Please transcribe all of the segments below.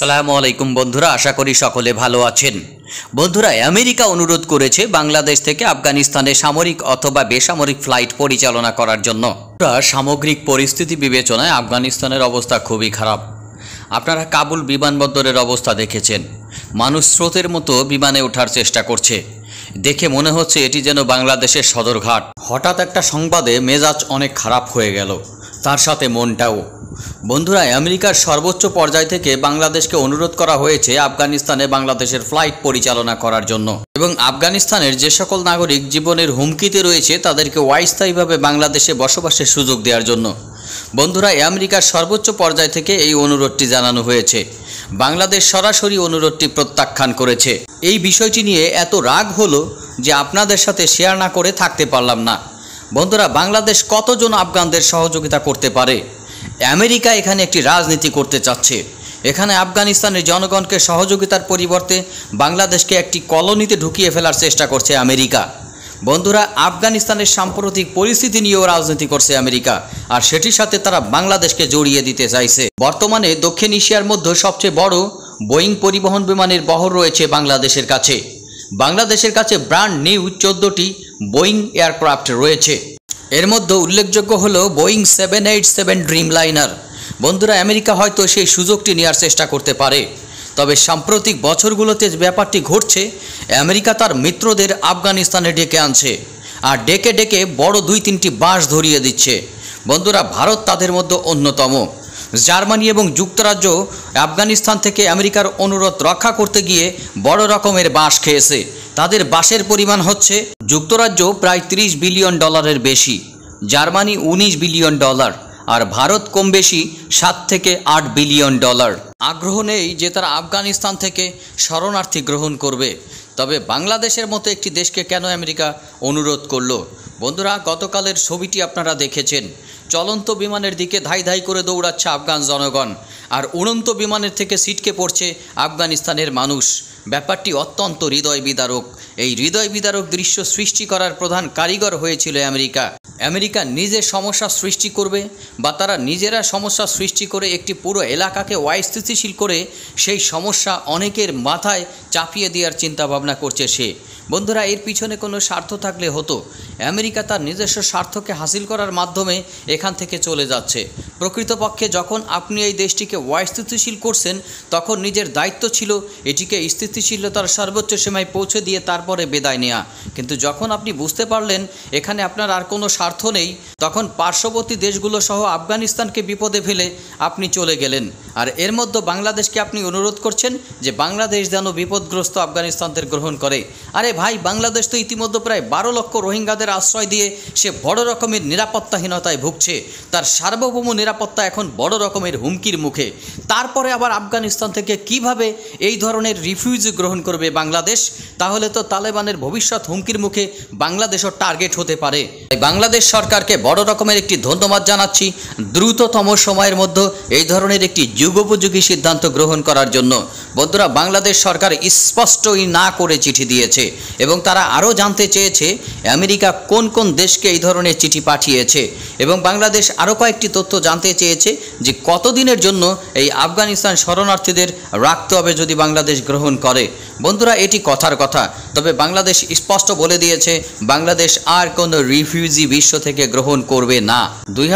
সালামু আলাইকুম বন্ধুরা আশা করি সকলে ভালো আছেন বন্ধুরা আমেরিকা অনুরোধ করেছে বাংলাদেশ থেকে আফগানিস্তানে সামরিক অথবা বেসামরিক ফ্লাইট পরিচালনা করার জন্য সামগ্রিক পরিস্থিতি বিবেচনায় আফগানিস্তানের অবস্থা খুবই খারাপ আপনারা কাবুল বিমানবন্দরের অবস্থা দেখেছেন মানুষ স্রোতের মতো বিমানে ওঠার চেষ্টা করছে দেখে মনে হচ্ছে এটি যেন বাংলাদেশের সদরঘাট হঠাৎ একটা সংবাদে মেজাজ অনেক খারাপ হয়ে গেল তার সাথে মনটাও বন্ধুরা আমেরিকার সর্বোচ্চ পর্যায় থেকে বাংলাদেশকে অনুরোধ করা হয়েছে আফগানিস্তানে বাংলাদেশের ফ্লাইট পরিচালনা করার জন্য এবং আফগানিস্তানের যে সকল নাগরিক জীবনের হুমকিতে রয়েছে তাদেরকে অস্থায়ীভাবে বাংলাদেশে বসবাসের সুযোগ দেওয়ার জন্য বন্ধুরা আমেরিকার সর্বোচ্চ পর্যায় থেকে এই অনুরোধটি জানানো হয়েছে বাংলাদেশ সরাসরি অনুরোধটি প্রত্যাখ্যান করেছে এই বিষয়টি নিয়ে এত রাগ হলো যে আপনাদের সাথে শেয়ার না করে থাকতে পারলাম না বন্ধুরা বাংলাদেশ কতজন আফগানদের সহযোগিতা করতে পারে আমেরিকা এখানে একটি রাজনীতি করতে চাচ্ছে এখানে আফগানিস্তানের জনগণকে সহযোগিতার পরিবর্তে বাংলাদেশকে একটি কলোনিতে ঢুকিয়ে ফেলার চেষ্টা করছে আমেরিকা বন্ধুরা আফগানিস্তানের সাম্প্রতিক পরিস্থিতি নিয়েও রাজনীতি করছে আমেরিকা আর সেটির সাথে তারা বাংলাদেশকে জড়িয়ে দিতে চাইছে বর্তমানে দক্ষিণ এশিয়ার মধ্যে সবচেয়ে বড় বোয়িং পরিবহন বিমানের বহর রয়েছে বাংলাদেশের কাছে বাংলাদেশের কাছে ব্র্যান্ড নিউ চোদ্দোটি বোয়িং এয়ারক্রাফট রয়েছে এর মধ্যে উল্লেখযোগ্য হলো Boeing seven eight seven Dreamliner বন্ধুরা আমেরিকা হয়তো সেই সুযোগটি নেওয়ার চেষ্টা করতে পারে তবে সাম্প্রতিক বছরগুলোতে যে ব্যাপারটি ঘটছে আমেরিকা তার মিত্রদের আফগানিস্তানে ডেকে আনছে আর ডেকে ডেকে বড় দুই তিনটি বাঁশ ধরিয়ে দিচ্ছে বন্ধুরা ভারত তাদের মধ্যে অন্যতম জার্মানি এবং যুক্তরাজ্য আফগানিস্তান থেকে আমেরিকার অনুরোধ রক্ষা করতে গিয়ে বড় রকমের বাঁশ খেয়েছে তাদের বাসের পরিমাণ হচ্ছে যুক্তরাজ্য প্রায় ৩০ বিলিয়ন ডলারের বেশি জার্মানি ১৯ বিলিয়ন ডলার আর ভারত কম বেশি সাত থেকে আট বিলিয়ন ডলার আগ্রহ নেই যে তারা আফগানিস্তান থেকে শরণার্থী গ্রহণ করবে তবে বাংলাদেশের মতো একটি দেশকে কেন আমেরিকা অনুরোধ করল বন্ধুরা গতকালের ছবিটি আপনারা দেখেছেন চলন্ত বিমানের দিকে ধাই ধাই করে দৌড়াচ্ছে আফগান জনগণ আর উড়ন্ত বিমানের থেকে সিটকে পড়ছে আফগানিস্তানের মানুষ ব্যাপারটি অত্যন্ত হৃদয় বিদারক এই হৃদয় বিদারক দৃশ্য সৃষ্টি করার প্রধান কারিগর হয়েছিল আমেরিকা আমেরিকা নিজে সমস্যা সৃষ্টি করবে বা তারা নিজেরা সমস্যা সৃষ্টি করে একটি পুরো এলাকাকে অস্থিতিশীল করে সেই সমস্যা অনেকের মাথায় চাপিয়ে দেওয়ার চিন্তাভাবনা করছে সে বন্ধুরা এর পিছনে কোনো স্বার্থ থাকলে হতো আমেরিকা তার নিজস্ব স্বার্থকে হাসিল করার মাধ্যমে এখান থেকে চলে যাচ্ছে প্রকৃতপক্ষে যখন আপনি এই দেশটিকে অস্থিতিশীল করছেন তখন নিজের দায়িত্ব ছিল এটিকে স্থিতিশীলতার সর্বোচ্চ সীমায় পৌঁছে দিয়ে তারপরে বেদায় নেয়া কিন্তু যখন আপনি বুঝতে পারলেন এখানে আপনার আর কোনো স্বার্থ নেই তখন পার্শ্ববর্তী দেশগুলো সহ আফগানিস্তানকে বিপদে ফেলে আপনি চলে গেলেন আর এর মধ্যে বাংলাদেশকে আপনি অনুরোধ করছেন যে বাংলাদেশ যেন বিপদগ্রস্ত আফগানিস্তানদের গ্রহণ করে আরে ভাই বাংলাদেশ তো ইতিমধ্যে প্রায় বারো লক্ষ রোহিঙ্গাদের আশ্রয় দিয়ে সে বড় রকমের নিরাপত্তাহীনতায় ভুগছে তার সার্বভৌম নিরাপত্তা এখন বড় রকমের হুমকির মুখে তারপরে আবার আফগানিস্তান থেকে কিভাবে এই ধরনের রিফিউজি গ্রহণ করবে বাংলাদেশ তাহলে তো তালেবানের ভবিষ্যৎ হুমকির মুখে বাংলাদেশও টার্গেট হতে পারে তাই বাংলাদেশ সরকারকে বড় রকমের একটি ধন্যবাদ জানাচ্ছি দ্রুততম সময়ের মধ্যে এই ধরনের একটি যুগোপযোগী সিদ্ধান্ত গ্রহণ করার জন্য বন্ধুরা বাংলাদেশ সরকার স্পষ্টই না করে চিঠি দিয়েছে এবং তারা আরও জানতে চেয়েছে আমেরিকা কোন কোন দেশকে এই ধরনের চিঠি পাঠিয়েছে এবং বাংলাদেশ আরও কয়েকটি তথ্য জানতে চেয়েছে যে কতদিনের জন্য এই আফগানিস্তান শরণার্থীদের রাখতে হবে যদি বাংলাদেশ গ্রহণ করে বন্ধুরা এটি কথার কথা তবে বাংলাদেশ স্পষ্ট বলে দিয়েছে বাংলাদেশ আর কোনো রিফিউজি বিশ্ব থেকে গ্রহণ করবে না দুই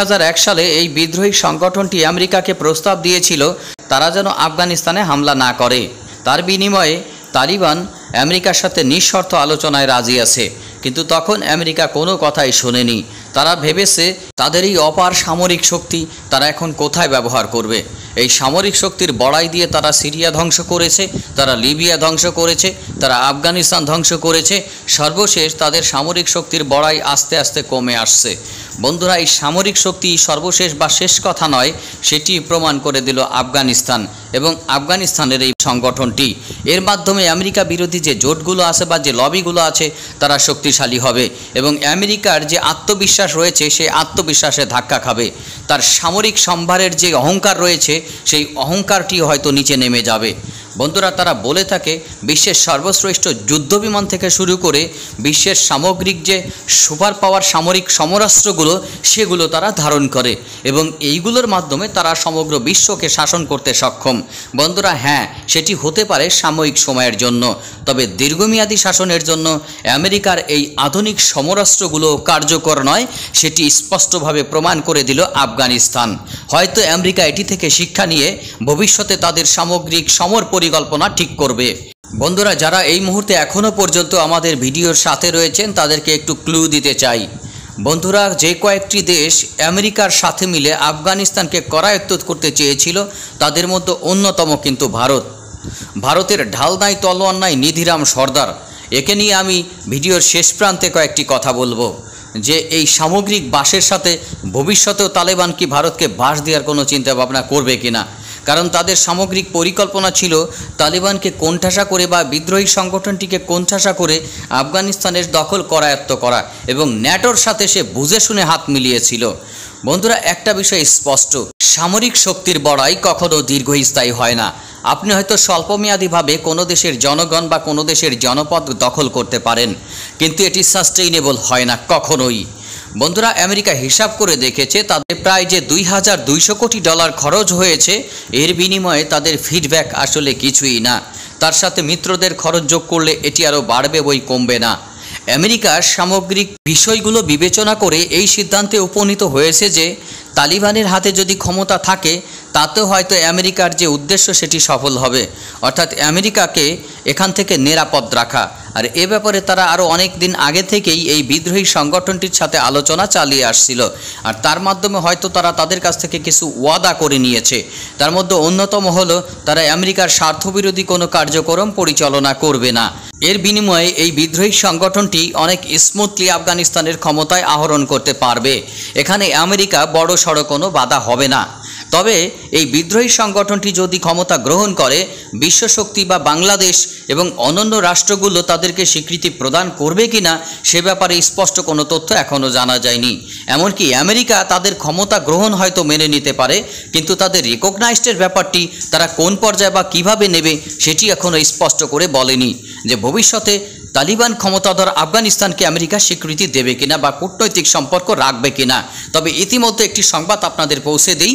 সালে এই বিদ্রোহী সংগঠনটি আমেরিকাকে প্রস্তাব দিয়েছিল তারা যেন আফগানিস্তানে হামলা না করে তার বিনিময়ে তালিবান আমেরিকার সাথে নিঃশর্ত আলোচনায় রাজি আছে কিন্তু তখন আমেরিকা কোনো কথাই শোনেনি তারা ভেবেছে তাদের এই অপার সামরিক শক্তি তারা এখন কোথায় ব্যবহার করবে এই সামরিক শক্তির বড়াই দিয়ে তারা সিরিয়া ধ্বংস করেছে তারা লিবিয়া ধ্বংস করেছে তারা আফগানিস্তান ধ্বংস করেছে সর্বশেষ তাদের সামরিক শক্তির বড়াই আস্তে আস্তে কমে আসছে বন্ধুরা এই সামরিক শক্তি সর্বশেষ বা শেষ কথা নয় সেটি প্রমাণ করে দিল আফগানিস্তান এবং আফগানিস্তানের এই সংগঠনটি এর মাধ্যমে আমেরিকা বিরোধী যে জোটগুলো আছে বা যে লবিগুলো আছে তারা শক্তিশালী হবে এবং আমেরিকার যে আত্মবিশ্বাস রয়েছে সেই আত্মবিশ্বাসে ধাক্কা খাবে তার সামরিক সম্ভারের যে অহংকার রয়েছে সেই অহংকারটি হয়তো নিচে নেমে যাবে বন্ধুরা তারা বলে থাকে বিশ্বের সর্বশ্রেষ্ঠ যুদ্ধবিমান থেকে শুরু করে বিশ্বের সামগ্রিক যে সুপার পাওয়ার সামরিক সমরাস্ত্রগুলো সেগুলো তারা ধারণ করে এবং এইগুলোর মাধ্যমে তারা সমগ্র বিশ্বকে শাসন করতে সক্ষম বন্ধুরা হ্যাঁ সেটি হতে পারে সাময়িক সময়ের জন্য তবে দীর্ঘমেয়াদী শাসনের জন্য আমেরিকার এই আধুনিক সমরাস্ত্রগুলো কার্যকর নয় সেটি স্পষ্টভাবে প্রমাণ করে দিল আফগানিস্তান হয়তো আমেরিকা এটি থেকে শিক্ষা নিয়ে ভবিষ্যতে তাদের সামগ্রিক সমর পরি পরিকল্পনা ঠিক করবে বন্ধুরা যারা এই মুহূর্তে এখনও পর্যন্ত আমাদের ভিডিওর সাথে রয়েছেন তাদেরকে একটু ক্লু দিতে চাই বন্ধুরা যে কয়েকটি দেশ আমেরিকার সাথে মিলে আফগানিস্তানকে করায়ত্ত করতে চেয়েছিল তাদের মধ্যে অন্যতম কিন্তু ভারত ভারতের ঢালনাই তলোয়ার নাই নিধিরাম সর্দার একে নিয়ে আমি ভিডিওর শেষ প্রান্তে কয়েকটি কথা বলবো যে এই সামগ্রিক বাসের সাথে ভবিষ্যতেও তালেবান কি ভারতকে বাস দেওয়ার কোনো চিন্তা ভাবনা করবে কিনা কারণ তাদের সামগ্রিক পরিকল্পনা ছিল তালিবানকে কোণঠাসা করে বা বিদ্রোহী সংগঠনটিকে কোণঠাসা করে আফগানিস্তানের দখল করায়ত্ত করা এবং ন্যাটোর সাথে সে বুঝে শুনে হাত মিলিয়েছিল বন্ধুরা একটা বিষয় স্পষ্ট সামরিক শক্তির বড়াই কখনো দীর্ঘস্থায়ী হয় না আপনি হয়তো স্বল্পমেয়াদীভাবে কোনো দেশের জনগণ বা কোনো দেশের জনপদ দখল করতে পারেন কিন্তু এটি সাস্টেইনেবল হয় না কখনোই বন্ধুরা আমেরিকা হিসাব করে দেখেছে তাদের প্রায় যে দুই হাজার দুইশো কোটি ডলার খরচ হয়েছে এর বিনিময়ে তাদের ফিডব্যাক আসলে কিছুই না তার সাথে মিত্রদের খরচ যোগ করলে এটি আরও বাড়বে বই কমবে না আমেরিকার সামগ্রিক বিষয়গুলো বিবেচনা করে এই সিদ্ধান্তে উপনীত হয়েছে যে তালিবানের হাতে যদি ক্ষমতা থাকে তাতেও হয়তো আমেরিকার যে উদ্দেশ্য সেটি সফল হবে অর্থাৎ আমেরিকাকে এখান থেকে নিরাপদ রাখা আর এ ব্যাপারে তারা আরও অনেক দিন আগে থেকেই এই বিদ্রোহী সংগঠনটির সাথে আলোচনা চালিয়ে আসছিল আর তার মাধ্যমে হয়তো তারা তাদের কাছ থেকে কিছু ওয়াদা করে নিয়েছে তার মধ্যে অন্যতম হলো তারা আমেরিকার স্বার্থবিরোধী কোনো কার্যক্রম পরিচালনা করবে না এর বিনিময়ে এই বিদ্রোহী সংগঠনটি অনেক স্মুথলি আফগানিস্তানের ক্ষমতায় আহরণ করতে পারবে এখানে আমেরিকা বড় বড়সড় কোনো বাধা হবে না তবে এই বিদ্রোহী সংগঠনটি যদি ক্ষমতা গ্রহণ করে বিশ্বশক্তি বা বাংলাদেশ এবং অন্যান্য রাষ্ট্রগুলো তাদেরকে স্বীকৃতি প্রদান করবে কি না সে ব্যাপারে স্পষ্ট কোনো তথ্য এখনও জানা যায়নি এমনকি আমেরিকা তাদের ক্ষমতা গ্রহণ হয়তো মেনে নিতে পারে কিন্তু তাদের রিকগনাইজডের ব্যাপারটি তারা কোন পর্যায়ে বা কিভাবে নেবে সেটি এখনও স্পষ্ট করে বলেনি যে ভবিষ্যতে তালিবান ক্ষমতাধর আফগানিস্তানকে আমেরিকা স্বীকৃতি দেবে কিনা বা কূটনৈতিক সম্পর্ক রাখবে কিনা তবে ইতিমধ্যে একটি সংবাদ আপনাদের পৌঁছে দিই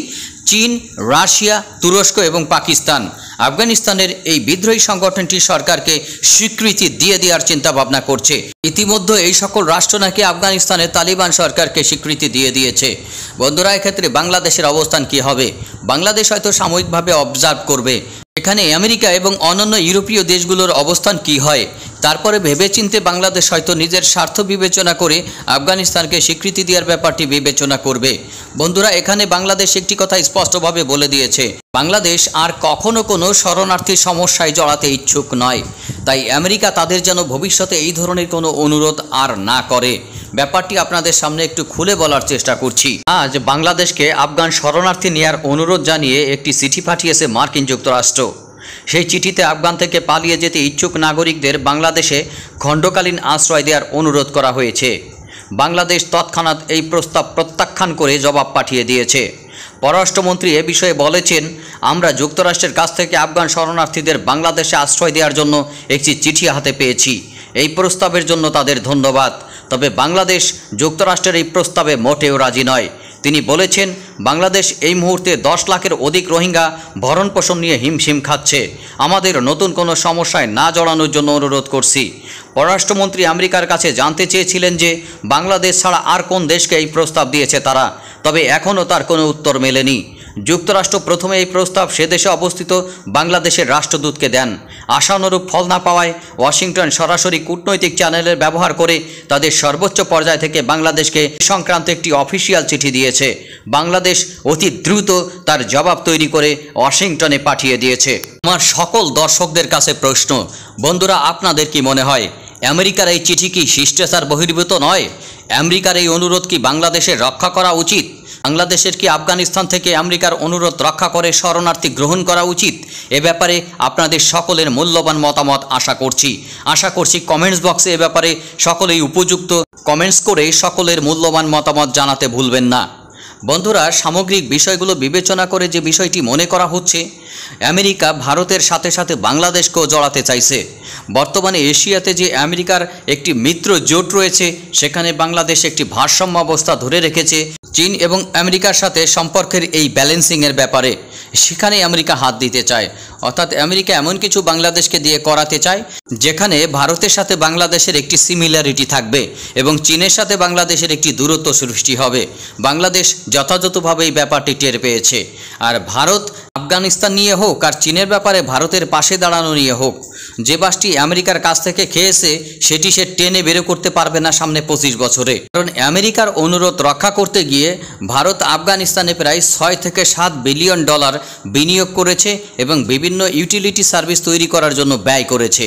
চীন রাশিয়া তুরস্ক এবং পাকিস্তান আফগানিস্তানের এই বিদ্রোহী সংগঠনটি সরকারকে স্বীকৃতি দিয়ে দেওয়ার চিন্তা ভাবনা করছে ইতিমধ্যে এই সকল রাষ্ট্র নাকি আফগানিস্তানের তালিবান সরকারকে স্বীকৃতি দিয়ে দিয়েছে বন্ধুরা এক্ষেত্রে বাংলাদেশের অবস্থান কি হবে বাংলাদেশ হয়তো সাময়িকভাবে অবজার্ভ করবে এখানে আমেরিকা এবং অন্যান্য ইউরোপীয় দেশগুলোর অবস্থান কি হয় তারপরে ভেবেচিন্তে বাংলাদেশ হয়তো নিজের স্বার্থ বিবেচনা করে আফগানিস্তানকে স্বীকৃতি দেওয়ার ব্যাপারটি বিবেচনা করবে বন্ধুরা এখানে বাংলাদেশ একটি কথা স্পষ্টভাবে বলে দিয়েছে বাংলাদেশ আর কখনো কোনো শরণার্থী সমস্যায় জড়াতে ইচ্ছুক নয় তাই আমেরিকা তাদের যেন ভবিষ্যতে এই ধরনের কোনো অনুরোধ আর না করে ব্যাপারটি আপনাদের সামনে একটু খুলে বলার চেষ্টা করছি আজ বাংলাদেশকে আফগান শরণার্থী নেয়ার অনুরোধ জানিয়ে একটি চিঠি পাঠিয়েছে মার্কিন যুক্তরাষ্ট্র সেই চিঠিতে আফগান থেকে পালিয়ে যেতে ইচ্ছুক নাগরিকদের বাংলাদেশে খণ্ডকালীন আশ্রয় দেওয়ার অনুরোধ করা হয়েছে বাংলাদেশ তৎক্ষণাৎ এই প্রস্তাব প্রত্যাখ্যান করে জবাব পাঠিয়ে দিয়েছে পররাষ্ট্রমন্ত্রী এ বিষয়ে বলেছেন আমরা যুক্তরাষ্ট্রের কাছ থেকে আফগান শরণার্থীদের বাংলাদেশে আশ্রয় দেওয়ার জন্য একটি চিঠি হাতে পেয়েছি এই প্রস্তাবের জন্য তাদের ধন্যবাদ তবে বাংলাদেশ যুক্তরাষ্ট্রের এই প্রস্তাবে মোটেও রাজি নয় তিনি বলেছেন বাংলাদেশ এই মুহূর্তে দশ লাখের অধিক রোহিঙ্গা ভরণ পোষণ নিয়ে হিমশিম খাচ্ছে আমাদের নতুন কোনো সমস্যায় না জড়ানোর জন্য অনুরোধ করছি পররাষ্ট্রমন্ত্রী আমেরিকার কাছে জানতে চেয়েছিলেন যে বাংলাদেশ ছাড়া আর কোন দেশকে এই প্রস্তাব দিয়েছে তারা তবে এখনও তার কোনো উত্তর মেলেনি যুক্তরাষ্ট্র প্রথমে এই প্রস্তাব সে দেশে অবস্থিত বাংলাদেশের রাষ্ট্রদূতকে দেন আশানুরূপ ফল না পাওয়ায় ওয়াশিংটন সরাসরি কূটনৈতিক চ্যানেলের ব্যবহার করে তাদের সর্বোচ্চ পর্যায় থেকে বাংলাদেশকে সংক্রান্ত একটি অফিসিয়াল চিঠি দিয়েছে বাংলাদেশ অতি দ্রুত তার জবাব তৈরি করে ওয়াশিংটনে পাঠিয়ে দিয়েছে আমার সকল দর্শকদের কাছে প্রশ্ন বন্ধুরা আপনাদের কি মনে হয় আমেরিকার এই চিঠি কি শিষ্টাচার বহির্ভূত নয় আমেরিকার এই অনুরোধ কি বাংলাদেশের রক্ষা করা উচিত বাংলাদেশের কি আফগানিস্তান থেকে আমেরিকার অনুরোধ রক্ষা করে শরণার্থী গ্রহণ করা উচিত এ ব্যাপারে আপনাদের সকলের মূল্যবান মতামত আশা করছি আশা করছি কমেন্টস বক্সে এ ব্যাপারে সকলেই উপযুক্ত কমেন্টস করে সকলের মূল্যবান মতামত জানাতে ভুলবেন না বন্ধুরা সামগ্রিক বিষয়গুলো বিবেচনা করে যে বিষয়টি মনে করা হচ্ছে আমেরিকা ভারতের সাথে সাথে বাংলাদেশকেও জড়াতে চাইছে বর্তমানে এশিয়াতে যে আমেরিকার একটি মিত্র জোট রয়েছে সেখানে বাংলাদেশ একটি ভারসাম্য অবস্থা ধরে রেখেছে চীন এবং আমেরিকার সাথে সম্পর্কের এই ব্যালেন্সিংয়ের ব্যাপারে সেখানে আমেরিকা হাত দিতে চায় অর্থাৎ আমেরিকা এমন কিছু বাংলাদেশকে দিয়ে করাতে চায় যেখানে ভারতের সাথে বাংলাদেশের একটি সিমিলারিটি থাকবে এবং চীনের সাথে বাংলাদেশের একটি দূরত্ব সৃষ্টি হবে বাংলাদেশ যথাযথভাবে এই ব্যাপারটি টের পেয়েছে আর ভারত আফগানিস্তান নিয়ে হোক আর চীনের ব্যাপারে ভারতের পাশে দাঁড়ানো নিয়ে হোক যে বাসটি আমেরিকার কাছ থেকে খেয়েছে সেটি সে টেনে বের করতে পারবে না সামনে পঁচিশ বছরে কারণ আমেরিকার অনুরোধ রক্ষা করতে গিয়ে ভারত আফগানিস্তানে প্রায় ছয় থেকে সাত বিলিয়ন ডলার বিনিয়োগ করেছে এবং বিভিন্ন ইউটিলিটি সার্ভিস তৈরি করার জন্য ব্যয় করেছে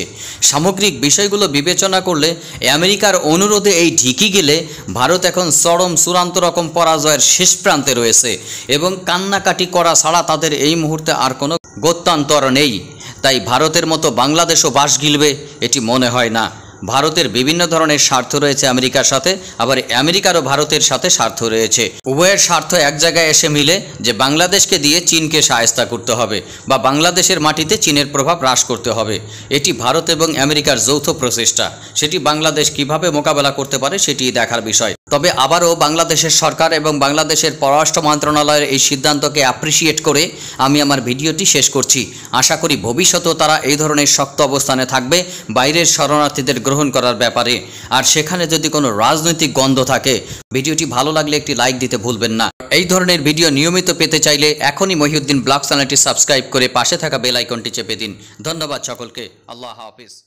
সামগ্রিক বিষয়গুলো বিবেচনা করলে আমেরিকার অনুরোধে এই ঢিকি গেলে ভারত এখন চরম চূড়ান্ত রকম পরাজয়ের শেষ প্রান্তে রয়েছে এবং কান্নাকাটি করা ছাড়া তাদের এই মুহূর্তে আর কোনো গত্যান্তর নেই তাই ভারতের মতো বাংলাদেশও বাস গিলবে এটি মনে হয় না ভারতের বিভিন্ন ধরনের স্বার্থ রয়েছে আমেরিকার সাথে আবার আমেরিকারও ভারতের সাথে স্বার্থ রয়েছে উভয়ের স্বার্থ এক জায়গায় এসে মিলে যে বাংলাদেশকে দিয়ে চীনকে সায়স্তা করতে হবে বা বাংলাদেশের মাটিতে চীনের প্রভাব হ্রাস করতে হবে এটি ভারত এবং আমেরিকার যৌথ প্রচেষ্টা সেটি বাংলাদেশ কিভাবে মোকাবেলা করতে পারে সেটি দেখার বিষয় তবে আবারও বাংলাদেশের সরকার এবং বাংলাদেশের পররাষ্ট্র মন্ত্রণালয়ের এই সিদ্ধান্তকে অ্যাপ্রিসিয়েট করে আমি আমার ভিডিওটি শেষ করছি আশা করি ভবিষ্যতেও তারা এই ধরনের শক্ত অবস্থানে থাকবে বাইরের শরণার্থীদের গ্রহণ করার ব্যাপারে আর সেখানে যদি কোনো রাজনৈতিক গন্ধ থাকে ভিডিওটি ভালো লাগলে একটি লাইক দিতে ভুলবেন না এই ধরনের ভিডিও নিয়মিত পেতে চাইলে এখনই মহিউদ্দিন ব্লগ চ্যানেলটি সাবস্ক্রাইব করে পাশে থাকা বেলাইকনটি চেপে দিন ধন্যবাদ সকলকে আল্লাহ হাফিজ